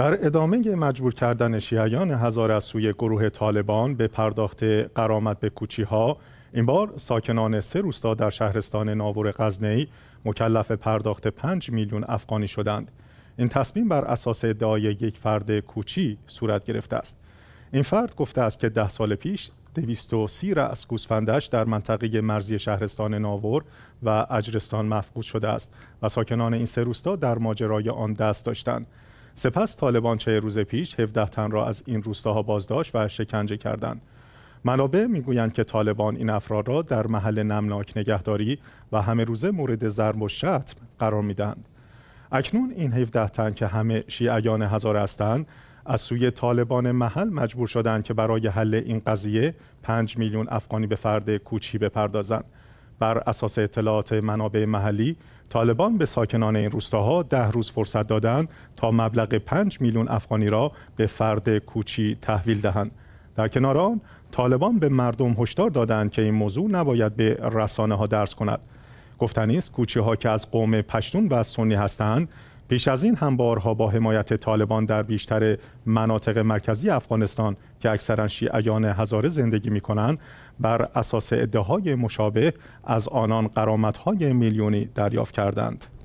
در ادامه مجبور کردن شیعیان هزار از سوی گروه طالبان به پرداخت قرامت به کوچی ها این بار ساکنان سه روستا در شهرستان ناور غزنی مکلف پرداخت 5 میلیون افغانی شدند این تصمیم بر اساس ادعای یک فرد کوچی صورت گرفته است این فرد گفته است که ده سال پیش 230 رأس گوسفندش در منطقه مرزی شهرستان ناور و اجرستان مفقود شده است و ساکنان این سه روستا در ماجرای آن دست داشتند سپس طالبان چه روز پیش 17 تن را از این روستاها بازداشت و شکنجه کردند. منابع میگویند که طالبان این افراد را در محل نمناک نگهداری و همه روزه مورد ضرب و شتم قرار میدهند. اکنون این 17 تن که همه شیعیان هزار هستند از سوی طالبان محل مجبور شدند که برای حل این قضیه 5 میلیون افغانی به فرد کوچی بپردازند. بر اساس اطلاعات منابع محلی طالبان به ساکنان این روستاها ده روز فرصت دادند تا مبلغ 5 میلیون افغانی را به فرد کوچی تحویل دهند در کنار آن طالبان به مردم هشدار دادند که این موضوع نباید به رسانه ها درس کند گفتنی است کوچی ها که از قوم پشتون و سنی هستند پیش از این هم بارها با حمایت طالبان در بیشتر مناطق مرکزی افغانستان که اکثرا شیعیان هزاره زندگی می کنند بر اساس ادعاهای مشابه از آنان های میلیونی دریافت کردند.